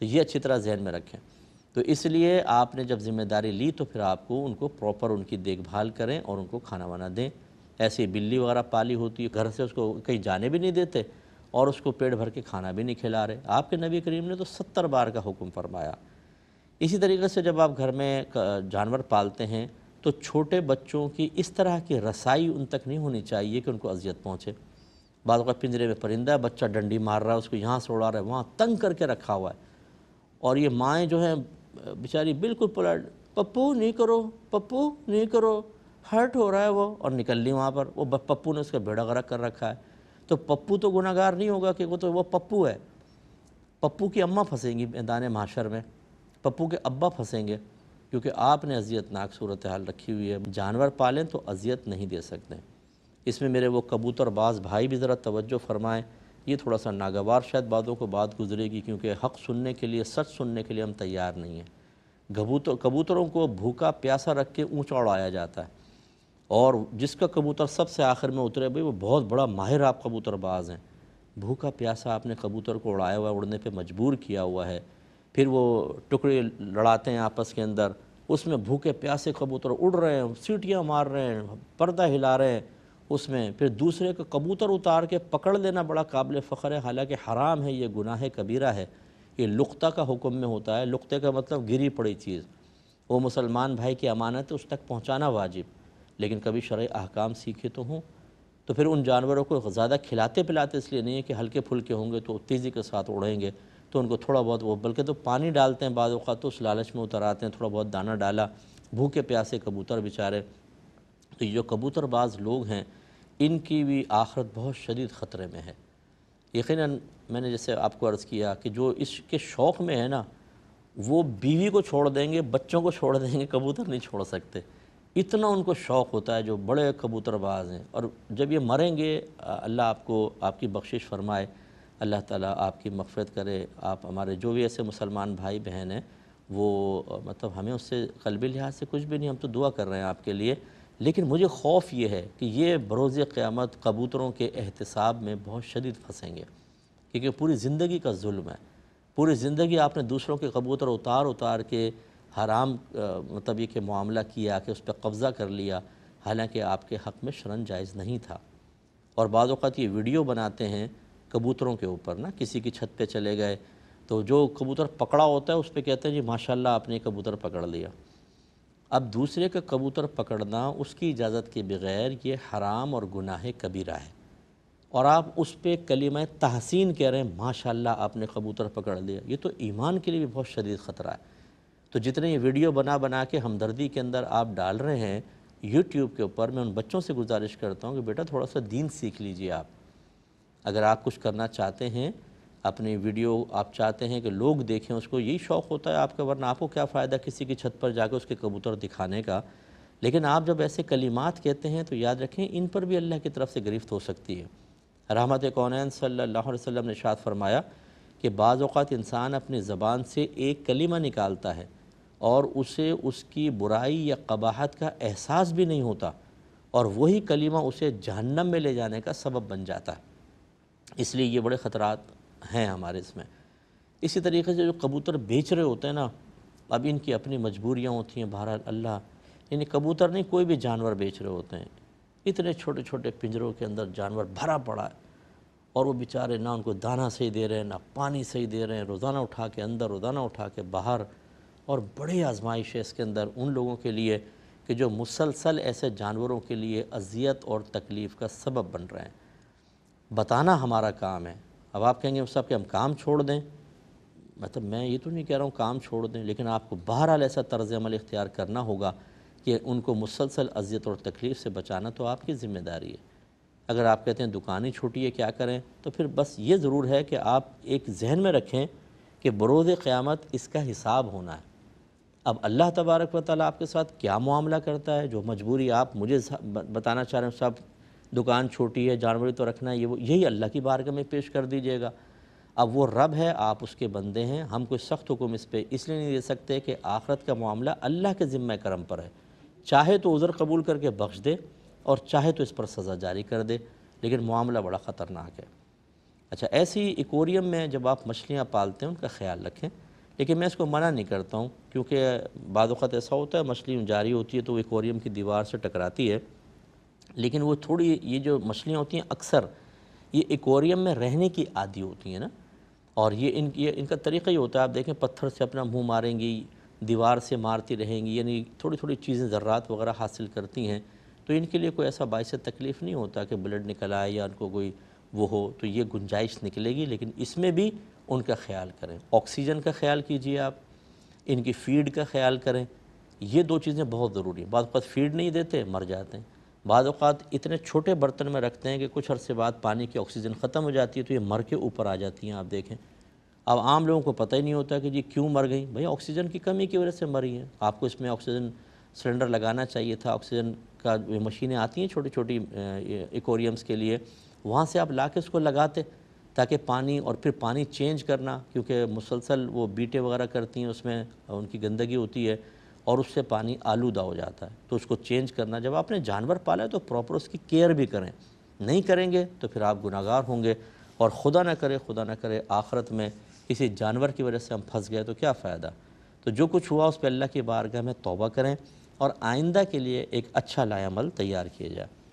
तो ये अच्छी तरह जहन में रखें तो इसलिए आपने जब ज़िम्मेदारी ली तो फिर आपको उनको प्रॉपर उनकी देखभाल करें और उनको खाना वाना दें ऐसी बिल्ली वगैरह पाली होती है घर से उसको कहीं जाने भी नहीं देते और उसको पेट भर के खाना भी नहीं खिला रहे आपके नबी करीम ने तो सत्तर बार का हुक्म फरमाया इसी तरीके से जब आप घर में जानवर पालते हैं तो छोटे बच्चों की इस तरह की रसाई उन तक नहीं होनी चाहिए कि उनको अजियत पहुँचे बाद पिंजरे में परिंदा बच्चा डंडी मार रहा है उसको यहाँ से उड़ा रहा है वहाँ तंग करके रखा हुआ है और ये माएँ जो हैं बेचारी बिल्कुल पलट पप्पू नहीं करो पप्पू नहीं करो हर्ट हो रहा है वो और निकल ली वहाँ पर वो पप्पू ने उसका बेड़ा गरक कर रखा है तो पप्पू तो गुनागार नहीं होगा कि वो तो वो पप्पू है पप्पू की अम्मा फंसेंगी मैदान माशर में पप्पू के अब्बा फंसेंगे क्योंकि आपने अजियतनाक सूरत हाल रखी हुई है जानवर पालें तो अजियत नहीं दे सकते इसमें मेरे वो कबूतर बाज़ भाई भी ज़रा तवज्जो फरमाएँ ये थोड़ा सा नागवार शायद बातों को बात गुजरेगी क्योंकि हक़ सुनने के लिए सच सुनने के लिए हम तैयार नहीं हैं कबूतर कबूतरों को भूखा प्यासा रख के ऊँचा उड़ाया जाता है और जिसका कबूतर सबसे आखिर में उतरे भाई वो बहुत बड़ा माहिर आप कबूतरबाज हैं भूखा प्यासा आपने कबूतर को उड़ाया हुआ उड़ने पर मजबूर किया हुआ है फिर वो टुकड़े लड़ाते हैं आपस के अंदर उसमें भूखे प्यासे कबूतर उड़ रहे हैं सीटियाँ मार रहे हैं पर्दा हिला रहे हैं उसमें फिर दूसरे को कबूतर उतार के पकड़ लेना बड़ा काबिल फ़ख्र है हालांकि हराम है ये गुनाह कबीरा है ये लुकता का हुक्म में होता है लुकते का मतलब गिरी पड़ी चीज़ वो मुसलमान भाई की अमानत उस तक पहुँचाना वाजिब लेकिन कभी शर्य अहकाम सीखे तो हों तो फिर उन जानवरों को ज़्यादा खिलाते पिलाते इसलिए नहीं है कि हल्के फुलके होंगे तो तेज़ी के साथ उड़ेंगे तो उनको थोड़ा बहुत वो बल्कि तो पानी डालते हैं बाद तो उस लालच में उतर आते हैं थोड़ा बहुत दाना डाला भूखे प्यासे कबूतर बेचारे कि तो जो कबूतरबाज लोग हैं इनकी भी आखरत बहुत शदीद ख़तरे में है यकीन मैंने जैसे आपको अर्ज़ किया कि जो इसके शौक़ में है ना वो बीवी को छोड़ देंगे बच्चों को छोड़ देंगे कबूतर नहीं छोड़ सकते इतना उनको शौक़ होता है जो बड़े कबूतरबाज हैं और जब ये मरेंगे अल्लाह आपको आपकी बख्शिश फरमाए अल्लाह ताला आपकी मफ़रत करे आप हमारे जो भी ऐसे मुसलमान भाई बहन हैं वो मतलब हमें उससे कलबी लिहाज से कुछ भी नहीं हम तो दुआ कर रहे हैं आपके लिए लेकिन मुझे खौफ ये है कि ये बरोज़ क़्यामत कबूतरों के एहतसाब में बहुत शदीद फंसेंगे क्योंकि पूरी ज़िंदगी का जुल्म है पूरी ज़िंदगी आपने दूसरों के कबूतर उतार उतार के हराम मतलब ये कि मामला किया कि उस पर कब्ज़ा कर लिया हालांकि आपके हक़ में शरण जायज़ नहीं था और बाज़ात ये वीडियो बनाते हैं कबूतरों के ऊपर ना किसी की छत पर चले गए तो जो कबूतर पकड़ा होता है उस पर कहते हैं जी माशाल्लाह आपने कबूतर पकड़ लिया अब दूसरे का कबूतर पकड़ना उसकी इजाज़त के बग़ैर ये हराम और गुनाह कबीरा है और आप उस पर कलीम तहसीन कह रहे हैं माशाल्लाह आपने कबूतर पकड़ लिया ये तो ईमान के लिए भी बहुत शदीद ख़तरा है तो जितने ये वीडियो बना बना के हमदर्दी के अंदर आप डाल रहे हैं यूट्यूब के ऊपर मैं उन बच्चों से गुजारिश करता हूँ कि बेटा थोड़ा सा दीन सीख लीजिए आप अगर आप कुछ करना चाहते हैं अपनी वीडियो आप चाहते हैं कि लोग देखें उसको यही शौक़ होता है आपका वरना आपको क्या फ़ायदा किसी की छत पर जाकर उसके कबूतर दिखाने का लेकिन आप जब ऐसे कलीमात कहते हैं तो याद रखें इन पर भी अल्लाह की तरफ से गिरफ्त हो सकती है रहमत कौन सल्ला वसम ने शाद फरमाया कि बाज़ात इंसान अपनी ज़बान से एक कलीमा निकालता है और उसे उसकी बुराई या कबाहत का एहसास भी नहीं होता और वही कलीमा उसे जहन्नम में ले जाने का सबब बन जाता है इसलिए ये बड़े ख़तरात हैं हमारे इसमें इसी तरीके से जो कबूतर बेच रहे होते हैं ना अब इनकी अपनी मजबूरियाँ होती हैं बहर अल्लाह यानी कबूतर नहीं कोई भी जानवर बेच रहे होते हैं इतने छोटे छोटे पिंजरों के अंदर जानवर भरा पड़ा है और वो बेचारे ना उनको दाना सही दे रहे हैं ना पानी सही दे रहे हैं रोज़ाना उठा के अंदर रोज़ाना उठा के बाहर और बड़े आजमाइश है इसके अंदर उन लोगों के लिए कि जो मुसलसल ऐसे जानवरों के लिए अजियत और तकलीफ़ का सबब बन रहे हैं बताना हमारा काम है अब आप कहेंगे साहब कि हम काम छोड़ दें मतलब मैं ये तो नहीं कह रहा हूँ काम छोड़ दें लेकिन आपको बहरहाल ऐसा तर्ज अमल इख्तियार करना होगा कि उनको मुसलसल अजियत और तकलीफ़ से बचाना तो आपकी ज़िम्मेदारी है अगर आप कहते हैं दुकान ही छोटी है क्या करें तो फिर बस ये ज़रूर है कि आप एक जहन में रखें कि बरोज़ क़्यामत इसका हिसाब होना है अब अल्लाह तबारक व आपके साथ क्या मामला करता है जो मजबूरी आप मुझे बताना चाह रहे हैं साहब दुकान छोटी है जानवर तो रखना है ये वो यही अल्लाह की बारगह में पेश कर दीजिएगा अब वो रब है आप उसके बंदे हैं हम कोई सख्त हुक्म इस पर इसलिए नहीं दे सकते कि आखरत का मामला अल्लाह के ज़िम्मे करम पर है चाहे तो उज़र कबूल करके बख्श दे और चाहे तो इस पर सज़ा जारी कर दे लेकिन मामला बड़ा ख़तरनाक है अच्छा ऐसी इकोरियम में जब आप मछलियाँ पालते हैं उनका ख्याल रखें लेकिन मैं इसको मना नहीं करता हूँ क्योंकि बाद ऐसा होता है मछली जारी होती है तो वो इकोरियम की दीवार से टकराती है लेकिन वो थोड़ी ये जो मछलियाँ होती हैं अक्सर ये एकोरियम में रहने की आदि होती हैं ना और ये इन ये इनका तरीका ही होता है आप देखें पत्थर से अपना मुंह मारेंगी दीवार से मारती रहेंगी यानी थोड़ी थोड़ी चीज़ें ज़र्रात वगैरह हासिल करती हैं तो इनके लिए कोई ऐसा बायस तकलीफ़ नहीं होता कि ब्लड निकल आए या उनको कोई वो हो तो ये गुंजाइश निकलेगी लेकिन इसमें भी उनका ख्याल करें ऑक्सीजन का ख्याल कीजिए आप इनकी फीड का ख्याल करें ये दो चीज़ें बहुत ज़रूरी हैं बाद फीड नहीं देते मर जाते हैं बाद इतने छोटे बर्तन में रखते हैं कि कुछ अरसे बाद पानी की ऑक्सीजन ख़त्म हो जाती है तो ये मर के ऊपर आ जाती हैं आप देखें अब आम लोगों को पता ही नहीं होता कि जी क्यों मर गई भाई ऑक्सीजन की कमी की वजह से मरी है आपको इसमें ऑक्सीजन सिलेंडर लगाना चाहिए था ऑक्सीजन का मशीनें आती हैं छोटी छोटी एकोरियम्स के लिए वहाँ से आप ला के उसको लगाते ताकि पानी और फिर पानी चेंज करना क्योंकि मुसलसल वो बीटे वगैरह करती हैं उसमें उनकी गंदगी होती है और उससे पानी आलूदा हो जाता है तो उसको चेंज करना जब आपने जानवर पाला है तो प्रॉपर उसकी केयर भी करें नहीं करेंगे तो फिर आप गुनागार होंगे और खुदा ना करे खुदा ना करे आखरत में किसी जानवर की वजह से हम फंस गए तो क्या फ़ायदा तो जो कुछ हुआ उस पर अल्लाह की बारगाह में तोबा करें और आइंदा के लिए एक अच्छा लायामल तैयार किया जाए